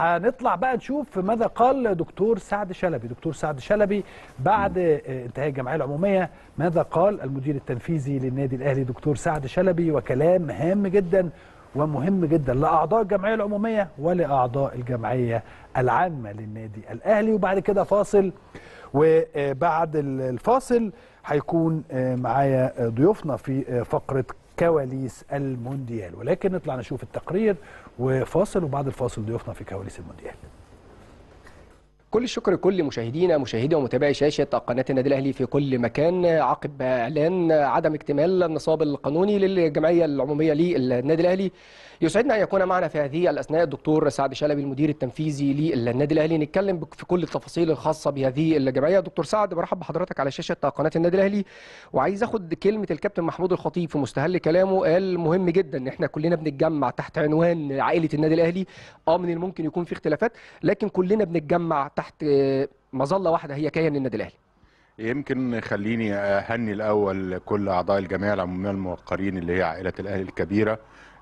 هنطلع بقى نشوف ماذا قال دكتور سعد شلبي دكتور سعد شلبي بعد آه، انتهاء الجمعيه العموميه ماذا قال المدير التنفيذي للنادي الاهلي دكتور سعد شلبي وكلام هام جدا ومهم جدا لاعضاء الجمعيه العموميه ولاعضاء الجمعيه العامه للنادي الاهلي وبعد كده فاصل وبعد الفاصل هيكون آه، معايا ضيوفنا في آه، فقره كواليس المونديال ولكن نطلع نشوف التقرير وفاصل وبعد الفاصل ضيوفنا في كواليس المونديال كل الشكر لكل مشاهدينا مشاهدي ومتابعي شاشه قناه النادي الاهلي في كل مكان عقب اعلان عدم اكتمال النصاب القانوني للجمعيه العموميه للنادي الاهلي يسعدنا ان يكون معنا في هذه الاثناء الدكتور سعد شلبي المدير التنفيذي للنادي الاهلي نتكلم في كل التفاصيل الخاصه بهذه الجمعيه دكتور سعد برحب بحضرتك على شاشه قناه النادي الاهلي وعايز اخد كلمه الكابتن محمود الخطيب في مستهل كلامه قال مهم جدا ان احنا كلنا بنتجمع تحت عنوان عائله النادي الاهلي اه من الممكن يكون في اختلافات لكن كلنا بنتجمع تحت مظله واحده هي كيان النادي الاهلي يمكن خليني اهني الاول كل اعضاء الجمعيه العموميه الموقرين اللي هي عائله الاهلي الكبيره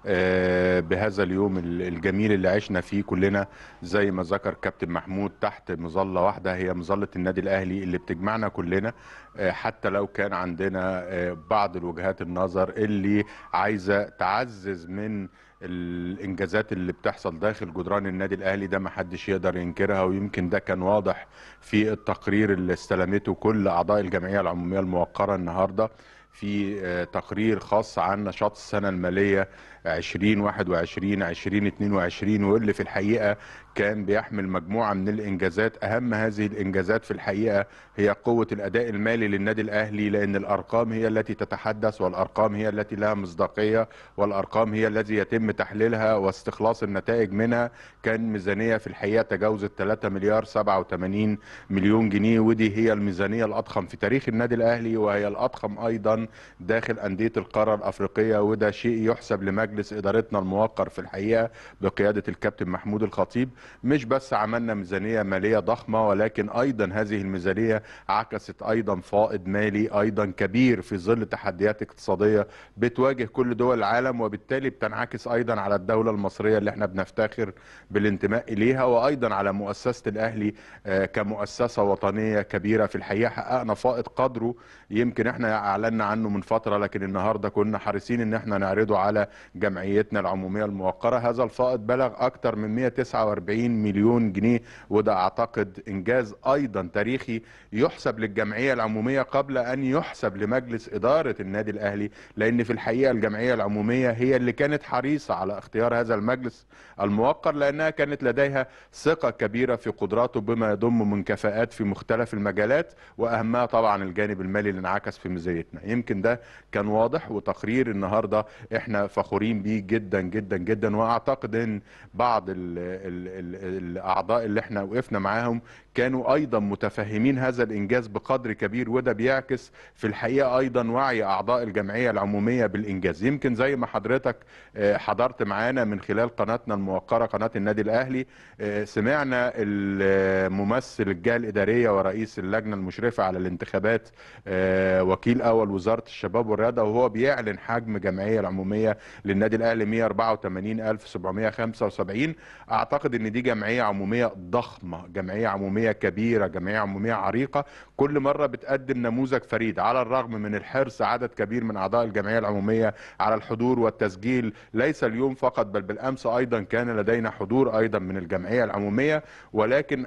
آه، بهذا اليوم الجميل اللي عشنا فيه كلنا زي ما ذكر كابتن محمود تحت مظله واحده هي مظله النادي الاهلي اللي بتجمعنا كلنا آه، حتى لو كان عندنا آه، بعض الوجهات النظر اللي عايزه تعزز من الانجازات اللي بتحصل داخل جدران النادي الاهلي ده ما حدش يقدر ينكرها ويمكن ده كان واضح في التقرير اللي استلمته كل اعضاء الجمعيه العموميه الموقره النهارده في آه، تقرير خاص عن نشاط السنه الماليه 2021 2022 واللي في الحقيقه كان بيحمل مجموعه من الانجازات اهم هذه الانجازات في الحقيقه هي قوه الاداء المالي للنادي الاهلي لان الارقام هي التي تتحدث والارقام هي التي لها مصداقيه والارقام هي التي يتم تحليلها واستخلاص النتائج منها كان ميزانيه في الحقيقه تجاوزت 3 مليار 87 مليون جنيه ودي هي الميزانيه الاضخم في تاريخ النادي الاهلي وهي الاضخم ايضا داخل انديه القاره الافريقيه وده شيء يحسب لمجلس ادارتنا الموقر في الحقيقه بقياده الكابتن محمود الخطيب مش بس عملنا ميزانية مالية ضخمة ولكن أيضا هذه الميزانية عكست أيضا فائض مالي أيضا كبير في ظل تحديات اقتصادية بتواجه كل دول العالم وبالتالي بتنعكس أيضا على الدولة المصرية اللي احنا بنفتخر بالانتماء إليها وأيضا على مؤسسة الأهلي آه، كمؤسسة وطنية كبيرة في الحقيقة حققنا فائض قدره يمكن احنا أعلنا عنه من فترة لكن النهاردة كنا حريصين ان احنا نعرضه على جمعيتنا العمومية الموقرة هذا الفائض بلغ أكثر من 149 40 مليون جنيه وده اعتقد انجاز ايضا تاريخي يحسب للجمعيه العموميه قبل ان يحسب لمجلس اداره النادي الاهلي لان في الحقيقه الجمعيه العموميه هي اللي كانت حريصه على اختيار هذا المجلس الموقر لانها كانت لديها ثقه كبيره في قدراته بما يضم من كفاءات في مختلف المجالات واهمها طبعا الجانب المالي اللي انعكس في ميزانيتنا يمكن ده كان واضح وتقرير النهارده احنا فخورين بيه جدا جدا جدا واعتقد ان بعض ال ال الاعضاء اللي احنا وقفنا معاهم كانوا ايضا متفهمين هذا الانجاز بقدر كبير وده بيعكس في الحقيقه ايضا وعي اعضاء الجمعيه العموميه بالانجاز يمكن زي ما حضرتك آه، حضرت معانا من خلال قناتنا الموقره قناه النادي الاهلي آه، سمعنا الممثل الجهه الاداريه ورئيس اللجنه المشرفه على الانتخابات آه، وكيل اول وزاره الشباب والرياضه وهو بيعلن حجم الجمعيه العموميه للنادي الاهلي 184775 اعتقد ان دي جمعيه عموميه ضخمه جمعيه عموميه عموميه كبيره جمعيه عموميه عريقه كل مره بتقدم نموذج فريد على الرغم من الحرص عدد كبير من اعضاء الجمعيه العموميه على الحضور والتسجيل ليس اليوم فقط بل بالامس ايضا كان لدينا حضور ايضا من الجمعيه العموميه ولكن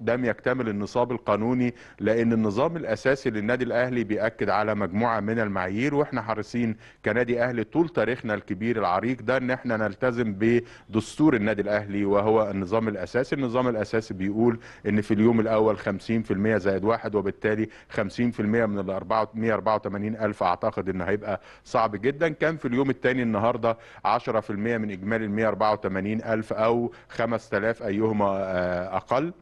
لم يكتمل النصاب القانوني لان النظام الاساسي للنادي الاهلي بياكد على مجموعه من المعايير واحنا حريصين كنادي اهلي طول تاريخنا الكبير العريق ده ان احنا نلتزم بدستور النادي الاهلي وهو النظام الاساسي النظام الاساسي بيقول ان في اليوم الاول 50% زائد واحد وبالتالي 50% من ال 184000 اعتقد ان هيبقى صعب جدا كان في اليوم الثاني النهارده 10% من اجمالي ال 184000 او 5000 ايهما آه، اقل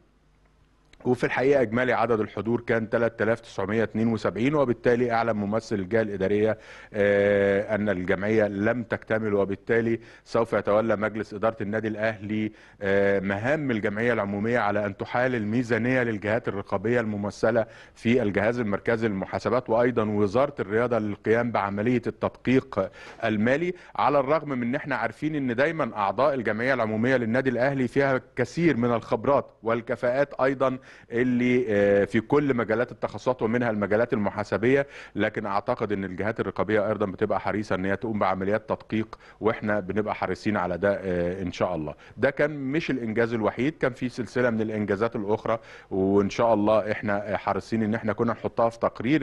وفي الحقيقة إجمالي عدد الحضور كان 3972 وبالتالي أعلن ممثل الجهة الإدارية آه، أن الجمعية لم تكتمل وبالتالي سوف يتولى مجلس إدارة النادي الأهلي آه، مهام الجمعية العمومية على أن تحال الميزانية للجهات الرقابية الممثلة في الجهاز المركزي للمحاسبات وأيضا وزارة الرياضة للقيام بعملية التدقيق المالي على الرغم من أن احنا عارفين أن دايما أعضاء الجمعية العمومية للنادي الأهلي فيها كثير من الخبرات والكفاءات أيضا اللي آه، في كل مجالات التخصصات ومنها المجالات المحاسبيه لكن اعتقد ان الجهات الرقابيه ايضا بتبقى حريصه ان هي تقوم بعمليات تدقيق واحنا بنبقى حريصين على ده آه، ان شاء الله ده كان مش الانجاز الوحيد كان في سلسله من الانجازات الاخرى وان شاء الله احنا آه، حريصين ان احنا كنا نحطها في تقرير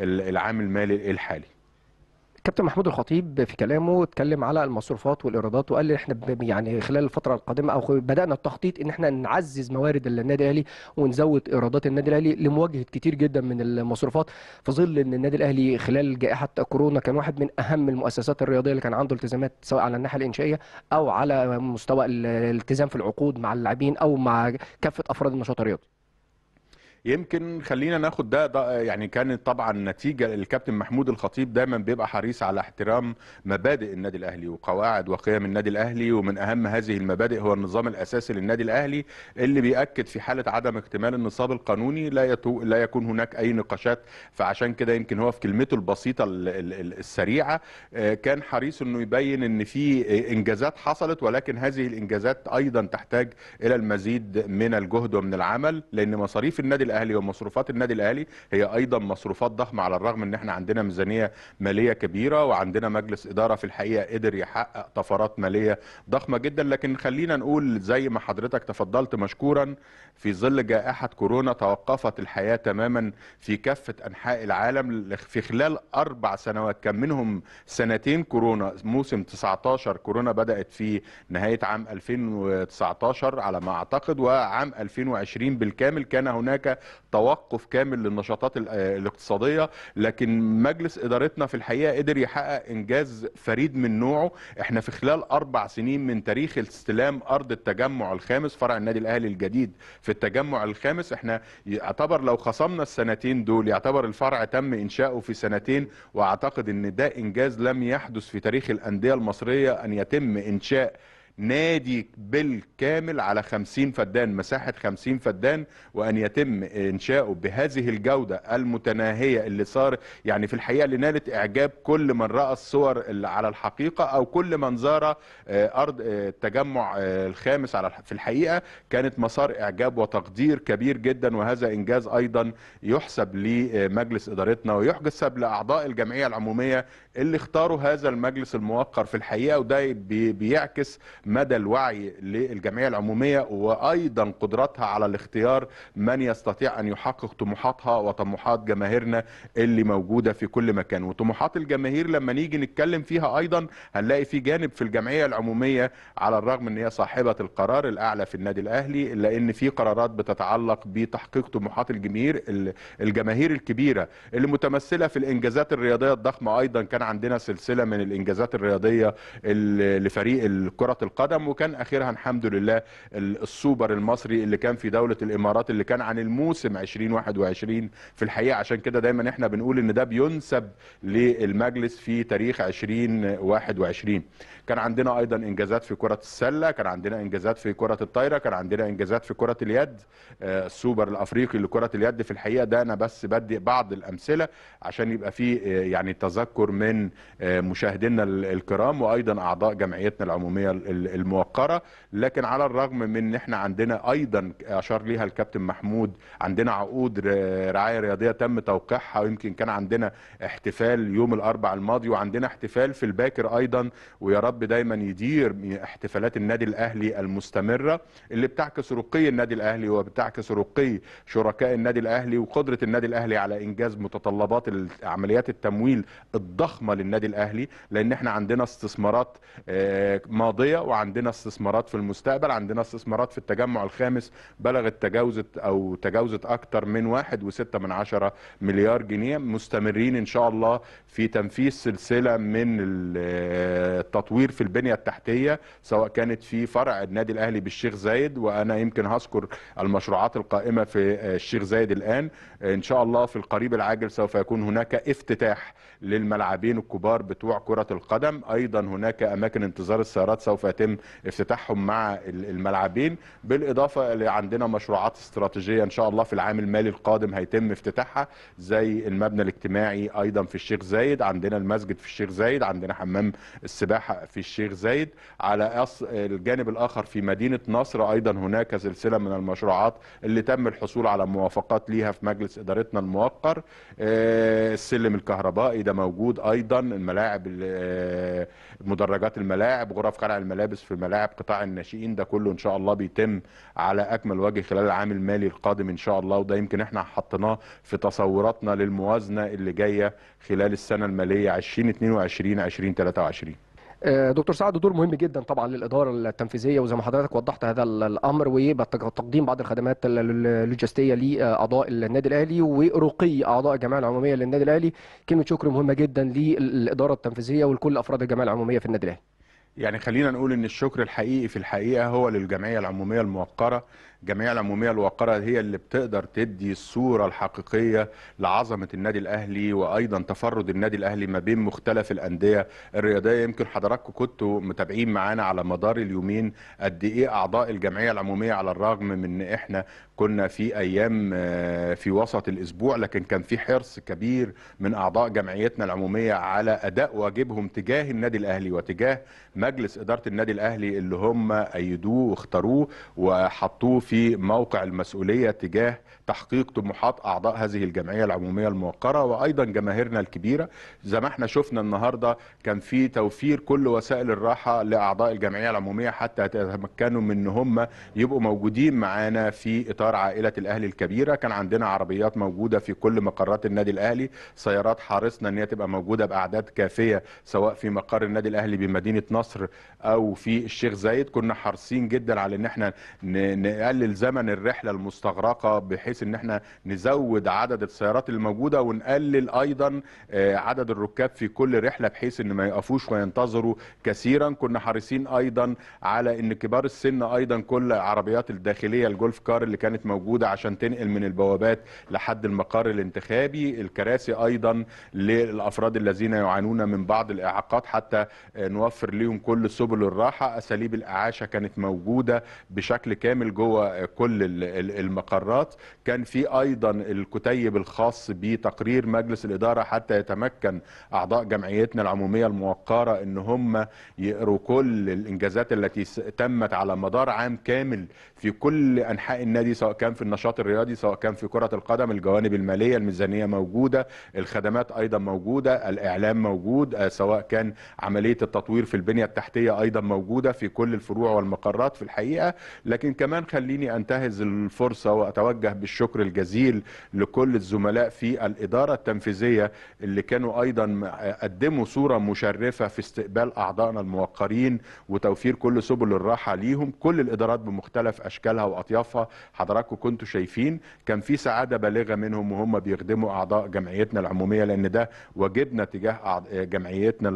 العام المالي الحالي كابتن محمود الخطيب في كلامه اتكلم على المصروفات والايرادات وقال لي احنا يعني خلال الفتره القادمه او بدانا التخطيط ان احنا نعزز موارد النادي الاهلي ونزود ايرادات النادي الاهلي لمواجهه كتير جدا من المصروفات في ظل ان النادي الاهلي خلال جائحه كورونا كان واحد من اهم المؤسسات الرياضيه اللي كان عنده التزامات سواء على الناحيه الانشائيه او على مستوى الالتزام في العقود مع اللاعبين او مع كافه افراد النشاط الرياضي. يمكن خلينا ناخد ده, ده يعني كانت طبعا نتيجه الكابتن محمود الخطيب دايما بيبقى حريص على احترام مبادئ النادي الاهلي وقواعد وقيم النادي الاهلي ومن اهم هذه المبادئ هو النظام الاساسي للنادي الاهلي اللي بيأكد في حاله عدم اكتمال النصاب القانوني لا يتو... لا يكون هناك اي نقاشات فعشان كده يمكن هو في كلمته البسيطه السريعه آه، كان حريص انه يبين ان في انجازات حصلت ولكن هذه الانجازات ايضا تحتاج الى المزيد من الجهد ومن العمل لان مصاريف النادي الاهلي ومصروفات النادي الاهلي هي ايضا مصروفات ضخمه على الرغم ان احنا عندنا ميزانيه ماليه كبيره وعندنا مجلس اداره في الحقيقه قدر يحقق طفرات ماليه ضخمه جدا لكن خلينا نقول زي ما حضرتك تفضلت مشكورا في ظل جائحه كورونا توقفت الحياه تماما في كافه انحاء العالم في خلال اربع سنوات كان منهم سنتين كورونا موسم 19 كورونا بدات في نهايه عام 2019 على ما اعتقد وعام 2020 بالكامل كان هناك توقف كامل للنشاطات آه، الاقتصاديه لكن مجلس ادارتنا في الحقيقه قدر يحقق انجاز فريد من نوعه احنا في خلال اربع سنين من تاريخ استلام ارض التجمع الخامس فرع النادي الاهلي الجديد في التجمع الخامس احنا يعتبر لو خصمنا السنتين دول يعتبر الفرع تم انشاؤه في سنتين واعتقد ان ده انجاز لم يحدث في تاريخ الانديه المصريه ان يتم انشاء نادي بالكامل على 50 فدان مساحة 50 فدان وأن يتم إنشاؤه بهذه الجودة المتناهية اللي صار يعني في الحقيقة اللي نالت إعجاب كل من رأى الصور اللي على الحقيقة أو كل من زار آه، أرض آه، التجمع آه، الخامس على في الحقيقة كانت مسار إعجاب وتقدير كبير جدا وهذا إنجاز أيضا يحسب لمجلس إدارتنا ويحسب لأعضاء الجمعية العمومية اللي اختاروا هذا المجلس الموقر في الحقيقة وده بيعكس مدى الوعي للجمعيه العموميه وايضا قدرتها على الاختيار من يستطيع ان يحقق طموحاتها وطموحات جماهيرنا اللي موجوده في كل مكان وطموحات الجماهير لما نيجي نتكلم فيها ايضا هنلاقي في جانب في الجمعيه العموميه على الرغم ان هي صاحبه القرار الاعلى في النادي الاهلي الا ان في قرارات بتتعلق بتحقيق طموحات الجماهير الجماهير الكبيره اللي متمثله في الانجازات الرياضيه الضخمه ايضا كان عندنا سلسله من الانجازات الرياضيه لفريق كره القدم وكان اخرها الحمد لله السوبر المصري اللي كان في دوله الامارات اللي كان عن الموسم 2021 في الحقيقه عشان كده دايما احنا بنقول ان ده بينسب للمجلس في تاريخ 2021 كان عندنا ايضا انجازات في كره السله كان عندنا انجازات في كره الطايره كان عندنا انجازات في كره اليد آه، السوبر الافريقي لكره اليد في الحقيقه ده انا بس بدي بعض الامثله عشان يبقى في آه، يعني تذكر من آه، مشاهدينا الكرام وايضا اعضاء جمعيتنا العموميه الموقره لكن على الرغم من ان احنا عندنا ايضا اشار ليها الكابتن محمود عندنا عقود رعايه رياضيه تم توقيعها ويمكن كان عندنا احتفال يوم الاربع الماضي وعندنا احتفال في الباكر ايضا ويا رب دايما يدير احتفالات النادي الاهلي المستمره اللي بتعكس رقي النادي الاهلي وبتعكس رقي شركاء النادي الاهلي وقدره النادي الاهلي على انجاز متطلبات عمليات التمويل الضخمه للنادي الاهلي لان احنا عندنا استثمارات آه، ماضيه عندنا استثمارات في المستقبل عندنا استثمارات في التجمع الخامس بلغت تجاوزت او تجاوزت اكثر من 1.6 من عشرة مليار جنيه مستمرين ان شاء الله في تنفيذ سلسله من التطوير في البنيه التحتيه سواء كانت في فرع النادي الاهلي بالشيخ زايد وانا يمكن هذكر المشروعات القائمه في الشيخ زايد الان ان شاء الله في القريب العاجل سوف يكون هناك افتتاح للملعبين الكبار بتوع كره القدم ايضا هناك اماكن انتظار السيارات سوف يتم يتم افتتاحهم مع الملعبين بالاضافه اللي عندنا مشروعات استراتيجيه ان شاء الله في العام المالي القادم هيتم افتتاحها زي المبنى الاجتماعي ايضا في الشيخ زايد عندنا المسجد في الشيخ زايد عندنا حمام السباحه في الشيخ زايد على الجانب الاخر في مدينه نصر ايضا هناك سلسله من المشروعات اللي تم الحصول على موافقات ليها في مجلس ادارتنا الموقر آه، السلم الكهربائي ده موجود ايضا الملاعب آه، مدرجات الملاعب غرف قلع الملابس الملابس في ملاعب قطاع الناشئين ده كله ان شاء الله بيتم على اكمل وجه خلال العام المالي القادم ان شاء الله وده يمكن احنا حطيناه في تصوراتنا للموازنه اللي جايه خلال السنه الماليه 2022 2023 آه، دكتور سعد دور مهم جدا طبعا للاداره التنفيذيه وزي ما حضرتك وضحت هذا الامر ويبقى تقديم بعض الخدمات اللوجستيه لاعضاء النادي الاهلي ورقي اعضاء الجمعيه العموميه للنادي الاهلي كلمه شكر مهمه جدا للاداره التنفيذيه ولكل افراد الجمعيه العموميه في النادي الاهلي يعني خلينا نقول ان الشكر الحقيقي في الحقيقه هو للجمعيه العموميه الموقره الجمعيه العموميه الوقره هي اللي بتقدر تدي الصوره الحقيقيه لعظمه النادي الاهلي وايضا تفرد النادي الاهلي ما بين مختلف الانديه الرياضيه يمكن حضراتكم كنتوا متابعين معانا على مدار اليومين قد ايه اعضاء الجمعيه العموميه على الرغم من ان احنا كنا في ايام آه، في وسط الاسبوع لكن كان في حرص كبير من اعضاء جمعيتنا العموميه على اداء واجبهم تجاه النادي الاهلي وتجاه مجلس اداره النادي الاهلي اللي هم ايدوه واختاروه وحطوه في في موقع المسؤولية تجاه تحقيق طموحات أعضاء هذه الجمعية العمومية الموقرة وأيضا جماهيرنا الكبيرة زي ما احنا شفنا النهاردة كان في توفير كل وسائل الراحة لأعضاء الجمعية العمومية حتى يتمكنوا من أن هم يبقوا موجودين معانا في إطار عائلة الأهلي الكبيرة كان عندنا عربيات موجودة في كل مقرات النادي الأهلي سيارات حارسنا أن هي تبقى موجودة بأعداد كافية سواء في مقر النادي الأهلي بمدينة نصر أو في الشيخ زايد كنا حريصين جدا على أن احنا نقلل نقلل زمن الرحله المستغرقه بحيث ان احنا نزود عدد السيارات الموجوده ونقلل ايضا آه، عدد الركاب في كل رحله بحيث ان ما يقفوش وينتظروا كثيرا كنا حريصين ايضا على ان كبار السن ايضا كل عربيات الداخليه الجولف كار اللي كانت موجوده عشان تنقل من البوابات لحد المقر الانتخابي الكراسي ايضا للافراد الذين يعانون من بعض الاعاقات حتى آه، نوفر لهم كل سبل الراحه اساليب الاعاشه كانت موجوده بشكل كامل جوه كل المقرات كان في ايضا الكتيب الخاص بتقرير مجلس الاداره حتى يتمكن اعضاء جمعيتنا العموميه الموقره ان هم يقروا كل الانجازات التي تمت على مدار عام كامل في كل انحاء النادي سواء كان في النشاط الرياضي سواء كان في كره القدم الجوانب الماليه الميزانيه موجوده الخدمات ايضا موجوده الاعلام موجود آه، سواء كان عمليه التطوير في البنيه التحتيه ايضا موجوده في كل الفروع والمقرات في الحقيقه لكن كمان خلينا خليني انتهز الفرصه واتوجه بالشكر الجزيل لكل الزملاء في الاداره التنفيذيه اللي كانوا ايضا قدموا صوره مشرفه في استقبال اعضائنا الموقرين وتوفير كل سبل الراحه ليهم كل الادارات بمختلف اشكالها واطيافها حضراتكم كنتوا شايفين كان في سعاده بالغه منهم وهم بيخدموا اعضاء جمعيتنا العموميه لان ده واجبنا تجاه جمعيتنا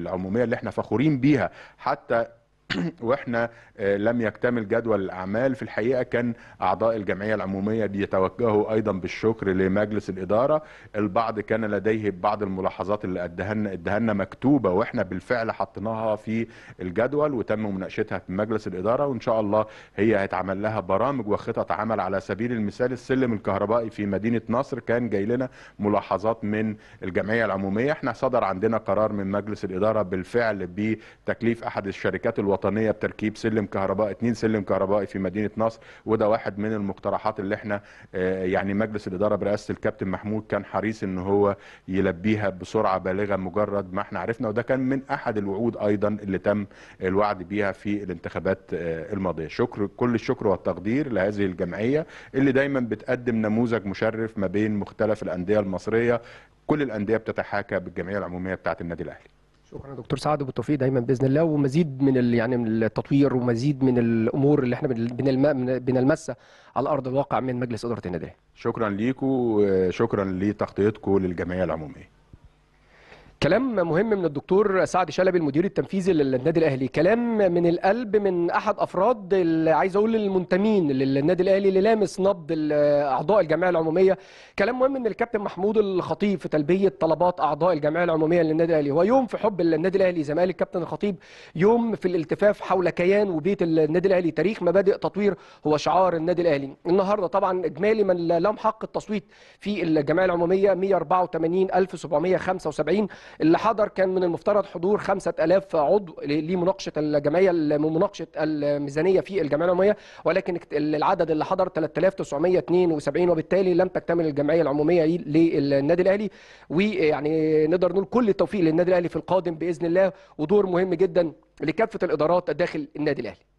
العموميه اللي احنا فخورين بيها حتى واحنا آه، لم يكتمل جدول الاعمال في الحقيقه كان اعضاء الجمعيه العموميه بيتوجهوا ايضا بالشكر لمجلس الاداره البعض كان لديه بعض الملاحظات اللي ادهن ادهن مكتوبه واحنا بالفعل حطيناها في الجدول وتم مناقشتها في مجلس الاداره وان شاء الله هي هيتعمل لها برامج وخطط عمل على سبيل المثال السلم الكهربائي في مدينه نصر كان جاي لنا ملاحظات من الجمعيه العموميه احنا صدر عندنا قرار من مجلس الاداره بالفعل بتكليف احد الشركات الوطنيه الوطنيه بتركيب سلم كهرباء اتنين سلم كهربائي في مدينه نصر وده واحد من المقترحات اللي احنا آه، يعني مجلس الاداره برئاسه الكابتن محمود كان حريص ان هو يلبيها بسرعه بالغه مجرد ما احنا عرفنا وده كان من احد الوعود ايضا اللي تم الوعد بيها في الانتخابات آه، الماضيه شكر كل الشكر والتقدير لهذه الجمعيه اللي دايما بتقدم نموذج مشرف ما بين مختلف الانديه المصريه كل الانديه بتتحاكى بالجمعيه العموميه بتاعه النادي الاهلي شكرا دكتور سعد وبالتوفيق دايما باذن الله ومزيد من يعني من التطوير ومزيد من الامور اللي احنا بنلمسها على ارض الواقع من مجلس اداره النادي شكرا ليكم شكرا لتغطيتكم للجمعيه العموميه كلام مهم من الدكتور سعد شلبي المدير التنفيذي للنادي الاهلي كلام من القلب من احد افراد عايز اقول المنتمين للنادي الاهلي اللي لامس نبض اعضاء الجمعيه العموميه كلام مهم من الكابتن محمود الخطيب في تلبيه طلبات اعضاء الجمعيه العموميه للنادي الاهلي هو يوم في حب النادي الاهلي زي ما قال الكابتن الخطيب يوم في الالتفاف حول كيان وبيت النادي الاهلي تاريخ مبادئ تطوير هو شعار النادي الاهلي النهارده طبعا اجمالي من لم حق التصويت في الجمعيه العموميه 184775 اللي حضر كان من المفترض حضور 5000 عضو لمناقشه الجمعيه لمناقشه الميزانيه في الجمعيه العموميه ولكن العدد اللي حضر 3972 وبالتالي لم تكتمل الجمعيه العموميه للنادي الاهلي ويعني نقدر نقول كل التوفيق للنادي الاهلي في القادم باذن الله ودور مهم جدا لكافه الادارات داخل النادي الاهلي